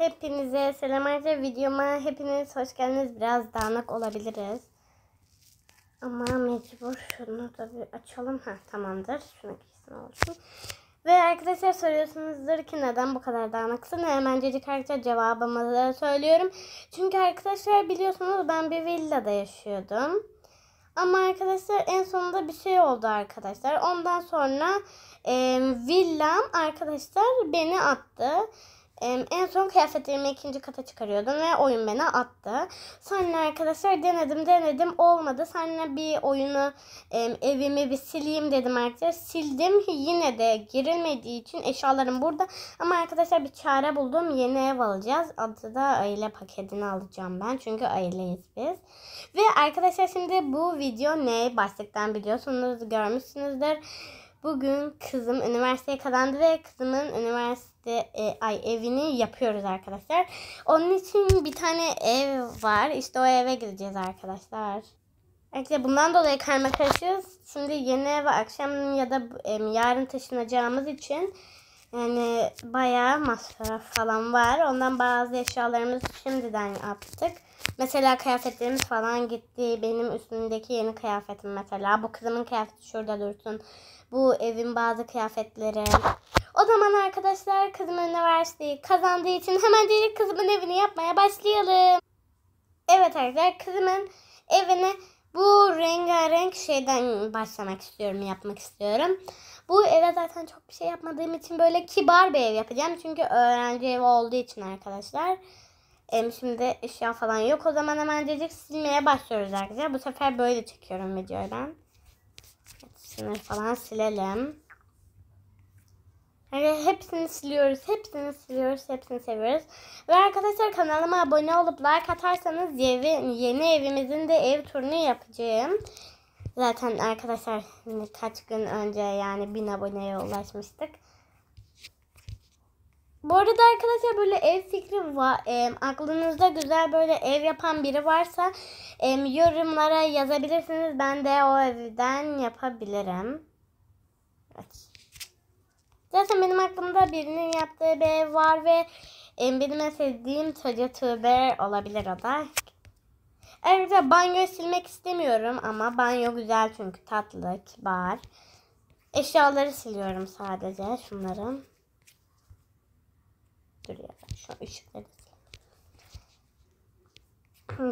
Hepinize selam arkadaşlar. Videoma hepiniz hoş geldiniz. Biraz dağınık olabiliriz. Ama mecbur şunu da bir açalım. ha tamamdır. şuna gitsin olsun. Ve arkadaşlar soruyorsunuzdur ki neden bu kadar dağınıksın? Hemen Hemencecik arkadaşlar cevabımı da söylüyorum. Çünkü arkadaşlar biliyorsunuz ben bir villada yaşıyordum. Ama arkadaşlar en sonunda bir şey oldu arkadaşlar. Ondan sonra e, villam arkadaşlar beni attı en son kıyafetlerimi ikinci kata çıkarıyordum ve oyun beni attı. Sonra arkadaşlar denedim denedim olmadı. Sonra bir oyunu evimi bir sileyim dedim arkadaşlar. Sildim yine de girilmediği için eşyalarım burada. Ama arkadaşlar bir çare buldum. Yeni ev alacağız. Adı da aile paketini alacağım ben. Çünkü aileyiz biz. Ve arkadaşlar şimdi bu video ne başlıktan biliyorsunuz görmüşsünüzdür. Bugün kızım üniversiteye kazandı ve kızımın üniversite e, ay evini yapıyoruz arkadaşlar. Onun için bir tane ev var. İşte o eve gideceğiz arkadaşlar. Arkadaşlar bundan dolayı karma karışıyoruz. Şimdi yeni eve akşam ya da e, yarın taşınacağımız için yani bayağı masraf falan var. Ondan bazı eşyalarımızı şimdiden yaptık. Mesela kıyafetlerimiz falan gitti. Benim üstümdeki yeni kıyafetim mesela. Bu kızımın kıyafeti şurada dursun. Bu evin bazı kıyafetleri. O zaman arkadaşlar kızım üniversiteyi kazandığı için hemen direkt kızımın evini yapmaya başlayalım. Evet arkadaşlar kızımın evini bu rengarenk şeyden başlamak istiyorum, yapmak istiyorum. Bu eve zaten çok bir şey yapmadığım için böyle kibar bir ev yapacağım. Çünkü öğrenci evi olduğu için arkadaşlar. Em şimdi eşya falan yok. O zaman hemen dedik silmeye başlıyoruz arkadaşlar. Bu sefer böyle çekiyorum videoyu ben. Şunu falan silelim. Yani hepsini siliyoruz, hepsini siliyoruz, hepsini seviyoruz. Ve arkadaşlar kanalıma abone olup like atarsanız yeni, yeni evimizin de ev turunu yapacağım. Zaten arkadaşlar kaç gün önce yani 1000 aboneye ulaşmıştık. Bu arada arkadaşlar böyle ev fikri var. E, aklınızda güzel böyle ev yapan biri varsa e, yorumlara yazabilirsiniz. Ben de o evden yapabilirim. Zaten benim aklımda birinin yaptığı bir ev var ve e, benim sevdiğim Toca Tuber olabilir o da. Ayrıca banyo silmek istemiyorum ama banyo güzel çünkü tatlı, kibar. Eşyaları siliyorum sadece şunların duruyor. Şu ışıkları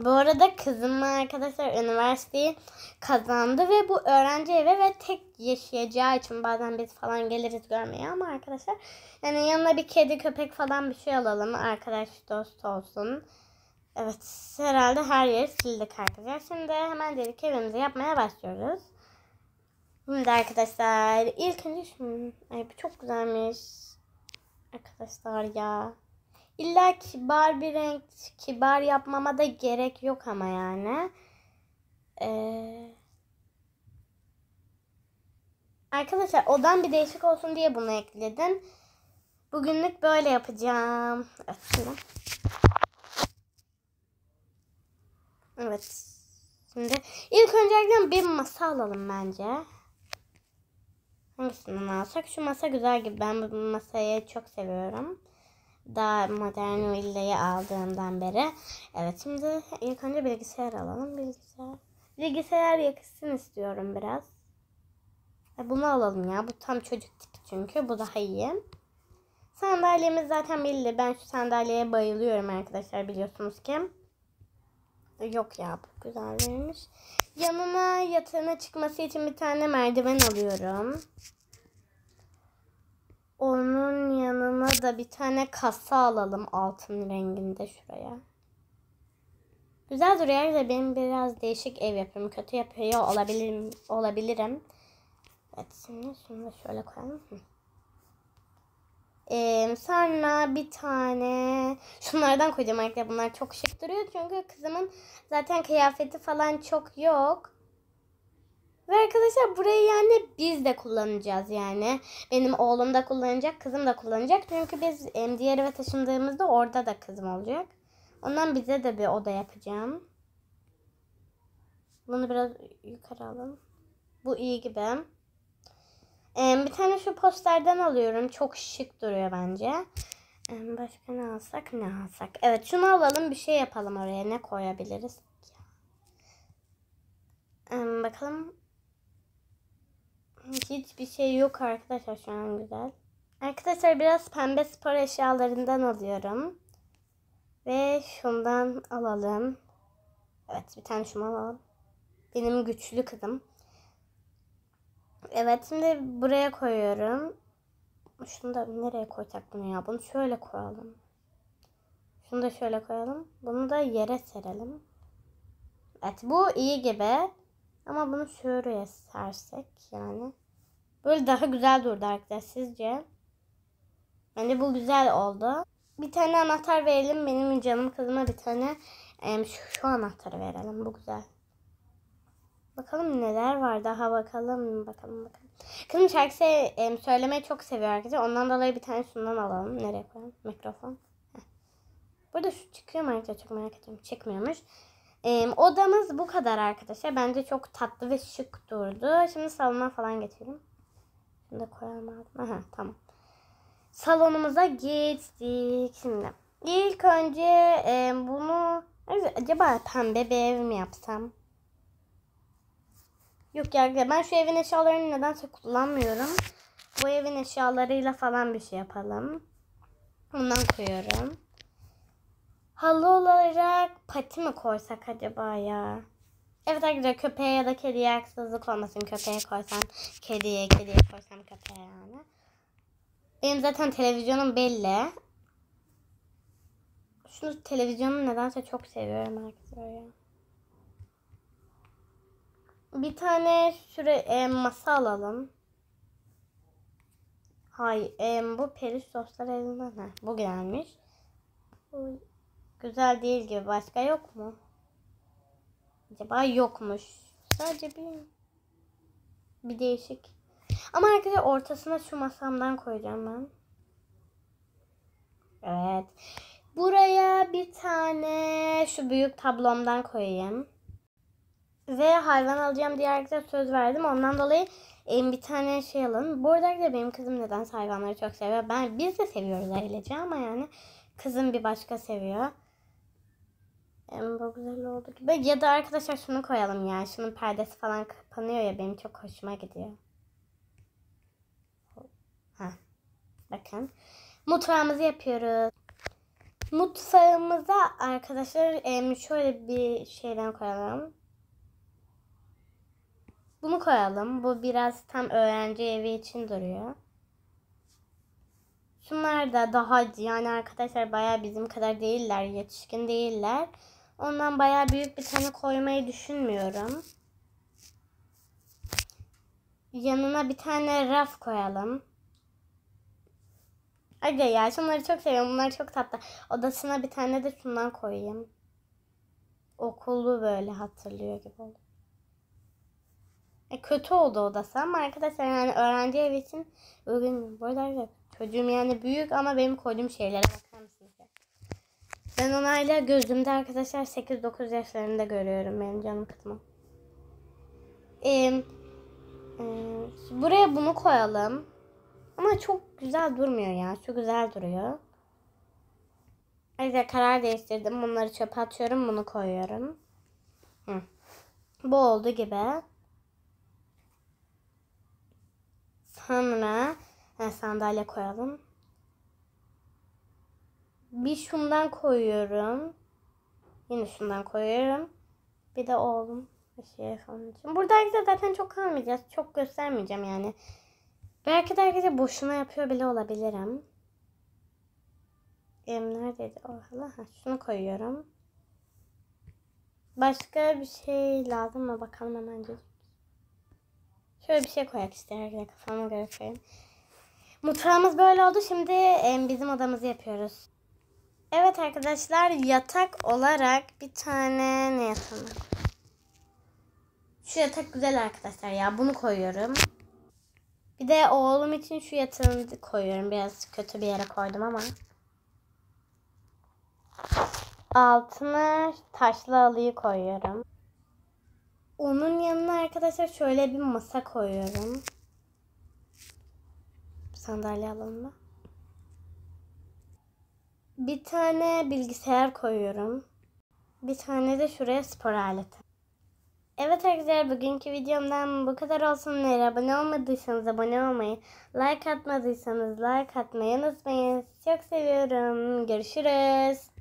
bu arada kızım arkadaşlar üniversiteyi kazandı ve bu öğrenci eve ve tek yaşayacağı için bazen biz falan geliriz görmeye ama arkadaşlar yani yanına bir kedi köpek falan bir şey alalım arkadaş dost olsun. Evet herhalde her yeri sildik arkadaşlar. Şimdi hemen dedik evimizi yapmaya başlıyoruz. Şimdi arkadaşlar ilk önce şunu ay bu çok güzelmiş. Arkadaşlar ya. İlla kibar bir renk kibar yapmama da gerek yok ama yani. Ee, arkadaşlar odan bir değişik olsun diye bunu ekledim. Bugünlük böyle yapacağım. Öpsene. Evet. Şimdi ilk öncelikle bir masa alalım bence. Hangisini alsak? Şu masa güzel gibi. Ben bu masayı çok seviyorum. Daha modern villayı aldığımdan beri. Evet şimdi ilk önce bilgisayar alalım. Bilgisayar. Bilgisayar yakışsın istiyorum biraz. E bunu alalım ya. Bu tam çocuk tipi çünkü. Bu daha iyi. Sandalyemiz zaten belli. Ben şu sandalyeye bayılıyorum arkadaşlar biliyorsunuz ki. Yok ya bu güzel verilmiş. Yanına yatağına çıkması için bir tane merdiven alıyorum. Onun yanına da bir tane kasa alalım altın renginde şuraya. Güzel duruyor da benim biraz değişik ev yapıyorum. Kötü yapıyor olabilirim. olabilirim. Evet şimdi şunu da şöyle koyalım. Ee, sonra bir tane şunlardan koyacağım arkadaşlar. Bunlar çok şık duruyor. Çünkü kızımın zaten kıyafeti falan çok yok. Ve arkadaşlar burayı yani biz de kullanacağız yani. Benim oğlum da kullanacak, kızım da kullanacak. Çünkü biz diğer eve taşındığımızda orada da kızım olacak. Ondan bize de bir oda yapacağım. Bunu biraz yukarı alalım. Bu iyi gibi. Ee, bir tane şu posterden alıyorum. Çok şık duruyor bence. Ee, başka ne alsak ne alsak. Evet şunu alalım bir şey yapalım oraya. Ne koyabiliriz? Ee, bakalım. Hiçbir şey yok arkadaşlar şu an güzel. Arkadaşlar biraz pembe spor eşyalarından alıyorum. Ve şundan alalım. Evet bir tane şunu alalım. Benim güçlü kızım. Evet şimdi buraya koyuyorum. Şunu da nereye koysak bunu ya? Bunu şöyle koyalım. Şunu da şöyle koyalım. Bunu da yere serelim. Evet bu iyi gibi. Ama bunu şuraya sersek yani. Böyle daha güzel durdu arkadaşlar sizce. Yani bu güzel oldu. Bir tane anahtar verelim. Benim canım kızıma bir tane şu, şu anahtarı verelim. Bu güzel. Bakalım neler var daha bakalım bakalım bakalım. Kızım şarkı e, söylemeyi çok seviyor arkadaşlar. Ondan dolayı bir tane şundan alalım. Nereye koyalım? Mikrofon. Burada şu çıkıyor mu arkadaşlar? Çok merak ediyorum. Çıkmıyormuş. E, odamız bu kadar arkadaşlar. Bence çok tatlı ve şık durdu. Şimdi salona falan geçelim. Şunu da koyalım Aha, tamam. Salonumuza geçtik. Şimdi ilk önce e, bunu acaba pembe bir ev mi yapsam? Yok ya ben şu evin eşyalarını nedense kullanmıyorum. Bu evin eşyalarıyla falan bir şey yapalım. Bundan koyuyorum. Halı olarak pati mi koysak acaba ya? Evet arkadaşlar köpeğe ya da kediye haksızlık olmasın. Köpeğe koysam kediye, kediye koysam köpeğe yani. Benim zaten televizyonum belli. Şunu televizyonu nedense çok seviyorum arkadaşlar ya. Bir tane süre e, masa alalım. Hay, e, bu peri soslar elinden. Ha, bu gelmiş. Bu güzel değil gibi. Başka yok mu? Acaba yokmuş. Sadece bir bir değişik. Ama arkadaşlar ortasına şu masamdan koyacağım ben. Evet. Buraya bir tane şu büyük tablomdan koyayım. Ve hayvan alacağım diye arkadaşlar söz verdim. Ondan dolayı en bir tane şey alalım. Bu arada da benim kızım neden hayvanları çok seviyor. Ben biz de seviyoruz ailece ama yani kızım bir başka seviyor. Yani bu güzel oldu gibi. Ya da arkadaşlar şunu koyalım ya. Şunun perdesi falan kapanıyor ya. Benim çok hoşuma gidiyor. Ha. Bakın. Mutfağımızı yapıyoruz. Mutfağımıza arkadaşlar şöyle bir şeyden koyalım. Bunu koyalım. Bu biraz tam öğrenci evi için duruyor. Şunlar da daha yani arkadaşlar bayağı bizim kadar değiller. Yetişkin değiller. Ondan bayağı büyük bir tane koymayı düşünmüyorum. Yanına bir tane raf koyalım. Aga ya şunları çok seviyorum. Bunlar çok tatlı. Odasına bir tane de şundan koyayım. Okulu böyle hatırlıyor gibi oldu. E, kötü oldu odası ama arkadaşlar yani öğrenci evi için uygun. Bu arada çocuğum yani büyük ama benim koyduğum şeylere bakar mısınız? Ben onu hala gözümde arkadaşlar 8-9 yaşlarında görüyorum benim canım kıtmam Ee, e, buraya bunu koyalım. Ama çok güzel durmuyor ya. Çok güzel duruyor. Ayrıca karar değiştirdim. Bunları çöpe atıyorum. Bunu koyuyorum. Hı. Bu oldu gibi. Sonra yani e, sandalye koyalım. Bir şundan koyuyorum. Yine şundan koyuyorum. Bir de oğlum bir şey falan için. Burada herkese zaten çok kalmayacağız. Çok göstermeyeceğim yani. Belki de herkese boşuna yapıyor bile olabilirim. Benim neredeydi? Oh, ha, şunu koyuyorum. Başka bir şey lazım mı? Bakalım hemen. Şöyle bir şey koyak isterim. Kafama göre koyayım. Mutfağımız böyle oldu. Şimdi bizim odamızı yapıyoruz. Evet arkadaşlar yatak olarak bir tane ne yatağım Şu yatak güzel arkadaşlar ya. Bunu koyuyorum. Bir de oğlum için şu yatağını koyuyorum. Biraz kötü bir yere koydum ama. Altına taşlı alıyı koyuyorum. Onun yanına arkadaşlar şöyle bir masa koyuyorum. Sandalye alanına. Bir tane bilgisayar koyuyorum. Bir tane de şuraya spor aleti. Evet arkadaşlar bugünkü videomdan bu kadar olsun. Eğer abone olmadıysanız abone olmayı, like atmadıysanız like atmayı unutmayın. Çok seviyorum. Görüşürüz.